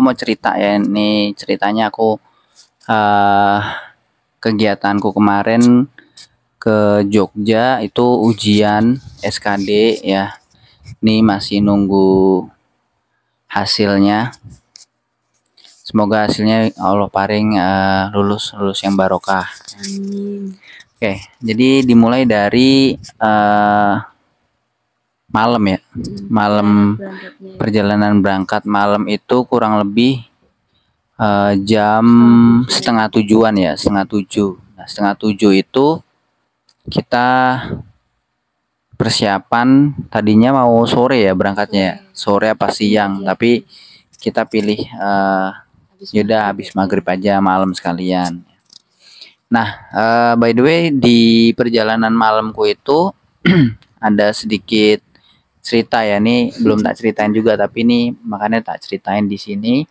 mau cerita ya ini ceritanya aku uh, kegiatanku kemarin ke Jogja itu ujian SKD ya ini masih nunggu hasilnya semoga hasilnya Allah paring uh, lulus lulus yang barokah Amin. oke jadi dimulai dari uh, malam ya malam perjalanan berangkat malam itu kurang lebih uh, jam setengah tujuan ya setengah tujuh nah, setengah tujuh itu kita persiapan tadinya mau sore ya berangkatnya ya. Iya. sore apa siang ya. tapi kita pilih uh, eh, yaudah habis ya maghrib aja malam sekalian nah uh, by the way di perjalanan malamku itu ada sedikit cerita ya ini belum tak ceritain juga tapi ini makanya tak ceritain di sini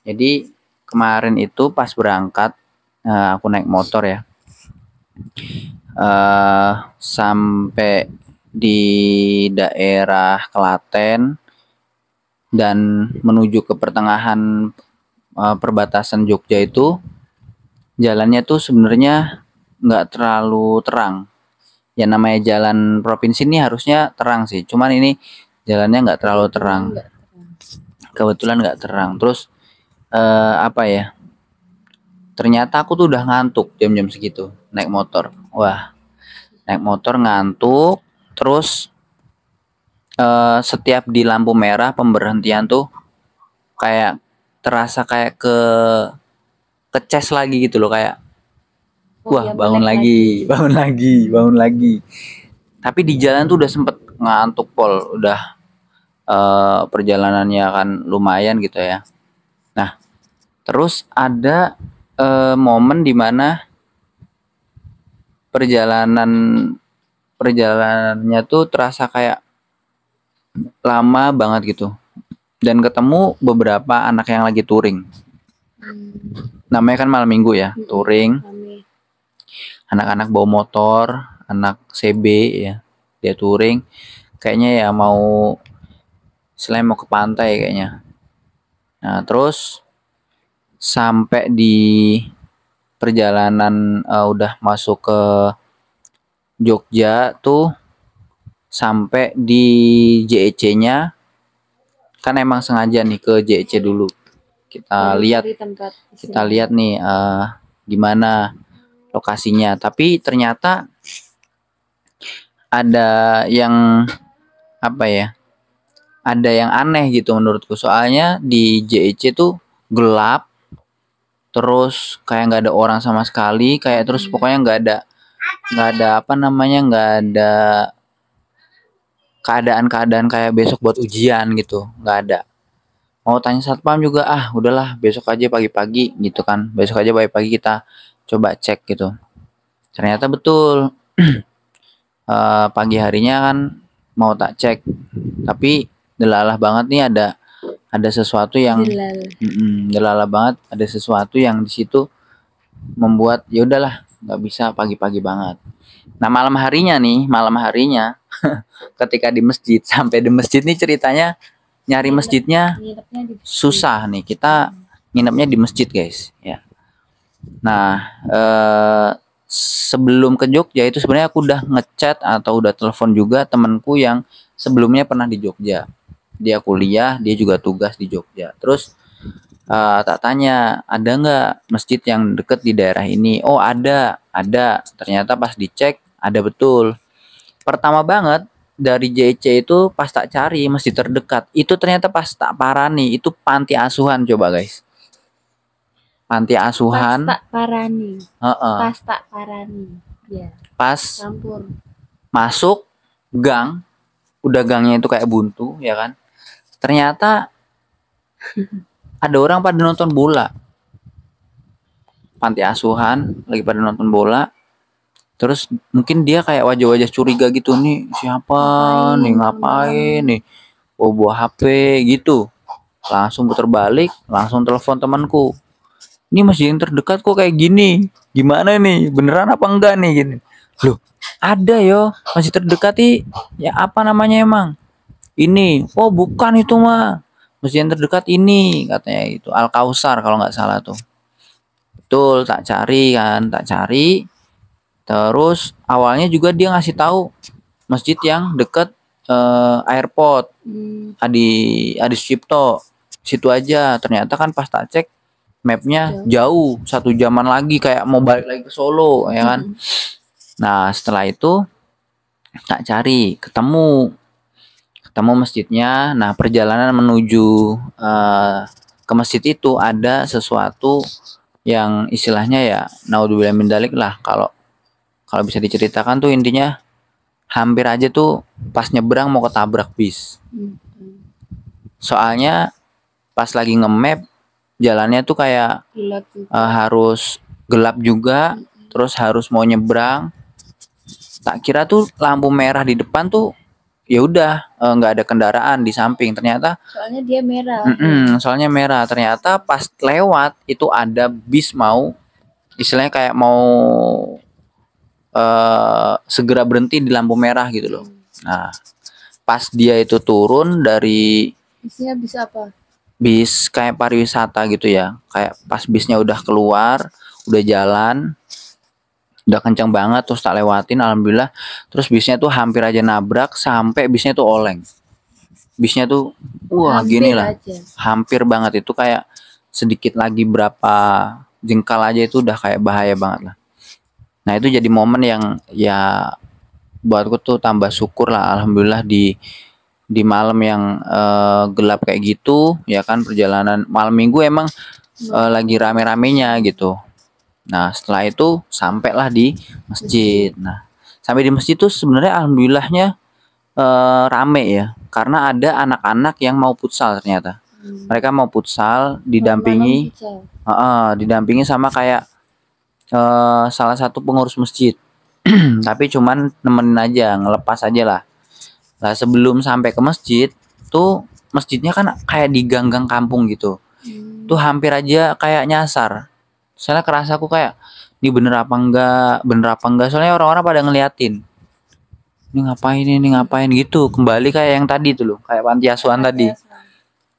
jadi kemarin itu pas berangkat uh, aku naik motor ya uh, sampai di daerah Kelaten dan menuju ke pertengahan uh, perbatasan Jogja itu jalannya tuh sebenarnya nggak terlalu terang Ya namanya jalan provinsi ini harusnya terang sih cuman ini jalannya nggak terlalu terang kebetulan nggak terang terus eh, apa ya ternyata aku tuh udah ngantuk jam-jam segitu naik motor wah naik motor ngantuk terus eh, setiap di lampu merah pemberhentian tuh kayak terasa kayak ke keces lagi gitu loh kayak oh, wah ya, bangun lagi, lagi, bangun lagi, bangun lagi. Tapi di jalan tuh udah sempet ngantuk pol, udah uh, perjalanannya kan lumayan gitu ya. Nah, terus ada uh, momen dimana perjalanan perjalanannya tuh terasa kayak lama banget gitu. Dan ketemu beberapa anak yang lagi touring. Hmm. Namanya kan malam minggu ya, hmm, touring. Malam anak-anak bawa motor anak CB ya dia touring kayaknya ya mau selain mau ke pantai kayaknya nah terus sampai di perjalanan uh, udah masuk ke Jogja tuh sampai di JEC-nya kan emang sengaja nih ke JEC dulu kita iya, lihat kita lihat nih uh, gimana lokasinya tapi ternyata ada yang apa ya ada yang aneh gitu menurutku soalnya di JEC tuh gelap terus kayak nggak ada orang sama sekali kayak terus hmm. pokoknya nggak ada nggak ada apa namanya nggak ada keadaan-keadaan kayak besok buat ujian gitu nggak ada mau tanya satpam juga ah udahlah besok aja pagi-pagi gitu kan besok aja pagi-pagi kita coba cek gitu ternyata betul uh, pagi harinya kan mau tak cek tapi delalah banget nih ada ada sesuatu yang delalah, mm banget ada sesuatu yang di situ membuat ya udahlah nggak bisa pagi-pagi banget nah malam harinya nih malam harinya ketika di masjid sampai di masjid nih ceritanya nyari masjidnya susah nih kita nginepnya di masjid guys ya Nah, eh, sebelum ke Jogja itu sebenarnya aku udah ngechat atau udah telepon juga temanku yang sebelumnya pernah di Jogja. Dia kuliah, dia juga tugas di Jogja. Terus eh, tak tanya ada nggak masjid yang deket di daerah ini? Oh ada, ada. Ternyata pas dicek ada betul. Pertama banget dari JC itu pas tak cari masjid terdekat itu ternyata pas tak parani itu panti asuhan coba guys panti asuhan Pasta Parani. Heeh. Pasta Parani. Ya. Pas campur. Masuk gang, udah gangnya itu kayak buntu ya kan. Ternyata ada orang pada nonton bola. Panti asuhan lagi pada nonton bola. Terus mungkin dia kayak wajah-wajah curiga gitu nih siapa ngapain, nih ngapain nih oh buah HP gitu langsung puter balik langsung telepon temanku ini masih yang terdekat kok kayak gini gimana nih beneran apa enggak nih gini loh ada yo masih terdekat nih ya apa namanya emang ini oh bukan itu mah masih yang terdekat ini katanya itu Al Kausar kalau nggak salah tuh betul tak cari kan tak cari terus awalnya juga dia ngasih tahu masjid yang dekat eh, airport hmm. Adi Adi Cipto situ aja ternyata kan pas tak cek mapnya ya. jauh satu jaman lagi kayak mau balik lagi ke Solo ya kan nah setelah itu tak cari ketemu ketemu masjidnya nah perjalanan menuju uh, ke masjid itu ada sesuatu yang istilahnya ya naudzubillah min dalik lah kalau kalau bisa diceritakan tuh intinya hampir aja tuh pas nyebrang mau ketabrak bis soalnya pas lagi nge-map jalannya tuh kayak gelap juga. Uh, harus gelap juga mm -hmm. terus harus mau nyebrang tak kira tuh lampu merah di depan tuh ya udah eh, nggak uh, ada kendaraan di samping ternyata soalnya dia merah mm -mm, soalnya merah ternyata pas lewat itu ada bis mau istilahnya kayak mau uh, segera berhenti di lampu merah gitu loh Mm. nah pas dia itu turun dari isinya bisa apa bis kayak pariwisata gitu ya kayak pas bisnya udah keluar udah jalan udah kencang banget terus tak lewatin alhamdulillah terus bisnya tuh hampir aja nabrak sampai bisnya tuh oleng bisnya tuh wah hampir gini lah aja. hampir banget itu kayak sedikit lagi berapa jengkal aja itu udah kayak bahaya banget lah nah itu jadi momen yang ya buatku tuh tambah syukur lah alhamdulillah di di malam yang uh, gelap kayak gitu ya kan perjalanan malam minggu emang uh, lagi rame-ramenya gitu nah setelah itu sampailah di masjid nah sampai di masjid itu sebenarnya alhamdulillahnya uh, rame ya karena ada anak-anak yang mau futsal ternyata hmm. mereka mau futsal didampingi Uh, uh, didampingi sama kayak uh, salah satu pengurus masjid tapi cuman nemenin aja ngelepas aja lah Nah, sebelum sampai ke masjid, tuh masjidnya kan kayak di gang-gang kampung gitu. Hmm. Tuh hampir aja kayak nyasar. Soalnya kerasa aku kayak ini bener apa enggak, bener apa enggak. Soalnya orang-orang pada ngeliatin. Ini ngapain ini ngapain gitu. Kembali kayak yang tadi tuh loh, kayak panti asuhan tadi.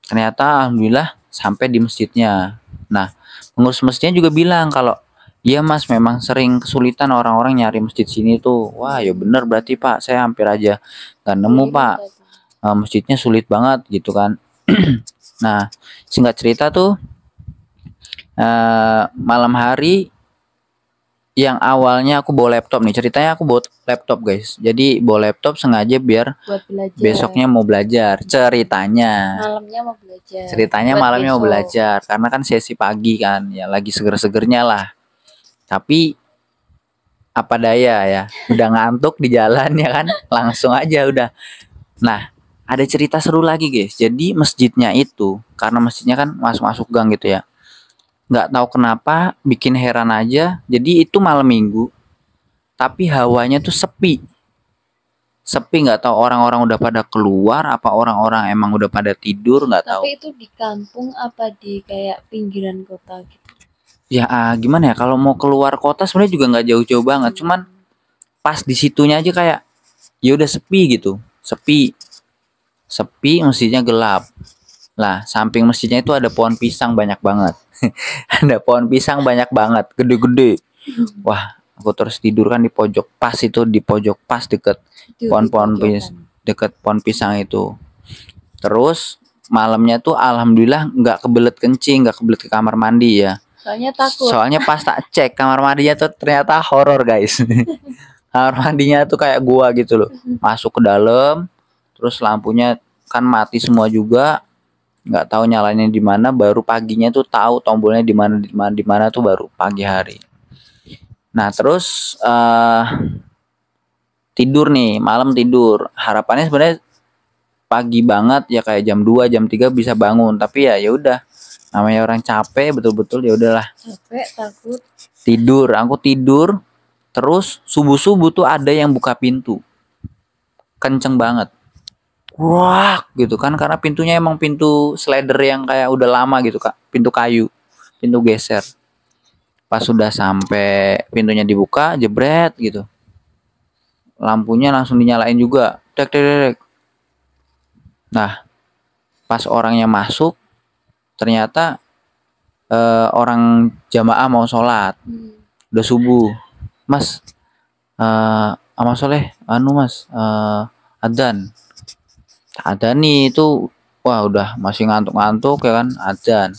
Ternyata alhamdulillah sampai di masjidnya. Nah, pengurus masjidnya juga bilang kalau Iya mas, memang sering kesulitan orang-orang nyari masjid sini tuh. Wah, ya bener berarti pak, saya hampir aja nggak nemu iya, pak. Uh, masjidnya sulit banget gitu kan. nah, singkat cerita tuh uh, malam hari yang awalnya aku bawa laptop nih ceritanya aku bawa laptop guys jadi bawa laptop sengaja biar Buat besoknya mau belajar ceritanya malamnya mau belajar ceritanya Buat malamnya besok. mau belajar karena kan sesi pagi kan ya lagi seger-segernya lah tapi apa daya ya udah ngantuk di jalan ya kan langsung aja udah nah ada cerita seru lagi guys jadi masjidnya itu karena masjidnya kan masuk masuk gang gitu ya nggak tahu kenapa bikin heran aja jadi itu malam minggu tapi hawanya tuh sepi sepi nggak tahu orang-orang udah pada keluar apa orang-orang emang udah pada tidur nggak tahu tapi itu di kampung apa di kayak pinggiran kota gitu ya uh, gimana ya kalau mau keluar kota sebenarnya juga nggak jauh-jauh banget cuman pas di situnya aja kayak ya udah sepi gitu sepi sepi mestinya gelap lah samping mestinya itu ada pohon pisang banyak banget ada pohon pisang banyak banget gede-gede hmm. wah aku terus tidur kan di pojok pas itu di pojok pas deket pohon-pohon pis kan? deket pohon pisang itu terus malamnya tuh alhamdulillah nggak kebelet kencing nggak kebelet ke kamar mandi ya Soalnya takut. Soalnya pas tak cek kamar mandinya tuh ternyata horor guys. kamar mandinya tuh kayak gua gitu loh. Masuk ke dalam, terus lampunya kan mati semua juga. Nggak tahu nyalanya di mana. Baru paginya tuh tahu tombolnya di mana di mana tuh baru pagi hari. Nah terus uh, tidur nih malam tidur. Harapannya sebenarnya pagi banget ya kayak jam 2 jam 3 bisa bangun tapi ya ya udah namanya orang capek betul-betul ya udahlah capek takut tidur aku tidur terus subuh subuh tuh ada yang buka pintu kenceng banget wah gitu kan karena pintunya emang pintu slider yang kayak udah lama gitu kak pintu kayu pintu geser pas sudah sampai pintunya dibuka jebret gitu lampunya langsung dinyalain juga tek tek tek nah pas orangnya masuk ternyata uh, orang jamaah mau sholat hmm. udah subuh mas uh, eh, ama soleh anu mas uh, eh, adan ada nih itu wah udah masih ngantuk-ngantuk ya kan adan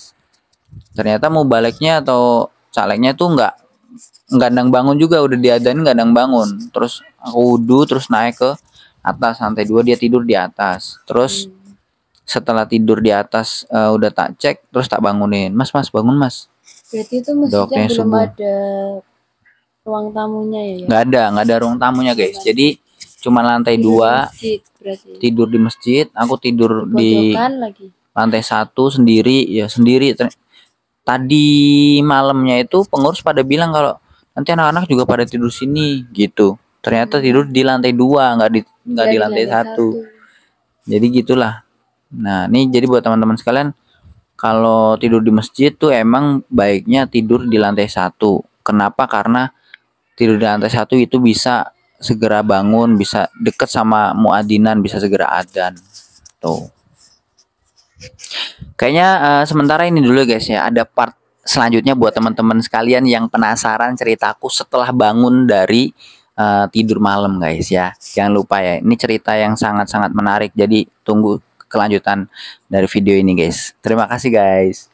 ternyata mau baliknya atau calegnya tuh nggak nggak bangun juga udah diadain nggak bangun terus aku wudhu terus naik ke atas lantai dua dia tidur di atas terus hmm setelah tidur di atas uh, udah tak cek terus tak bangunin mas mas bangun mas berarti itu maksudnya belum ada ruang tamunya ya nggak ada nggak ada ruang tamunya guys jadi cuma lantai tidur dua masjid, ya? tidur di masjid aku tidur di, di lagi. lantai satu sendiri ya sendiri tadi malamnya itu pengurus pada bilang kalau nanti anak-anak juga pada tidur sini gitu ternyata tidur di lantai dua nggak di nggak di lantai satu jadi gitulah Nah, ini jadi buat teman-teman sekalian kalau tidur di masjid tuh emang baiknya tidur di lantai satu. Kenapa? Karena tidur di lantai satu itu bisa segera bangun, bisa deket sama muadinan, bisa segera adan. Tuh. Kayaknya uh, sementara ini dulu guys ya. Ada part selanjutnya buat teman-teman sekalian yang penasaran ceritaku setelah bangun dari uh, tidur malam guys ya. Jangan lupa ya. Ini cerita yang sangat-sangat menarik. Jadi tunggu kelanjutan dari video ini guys. Terima kasih guys.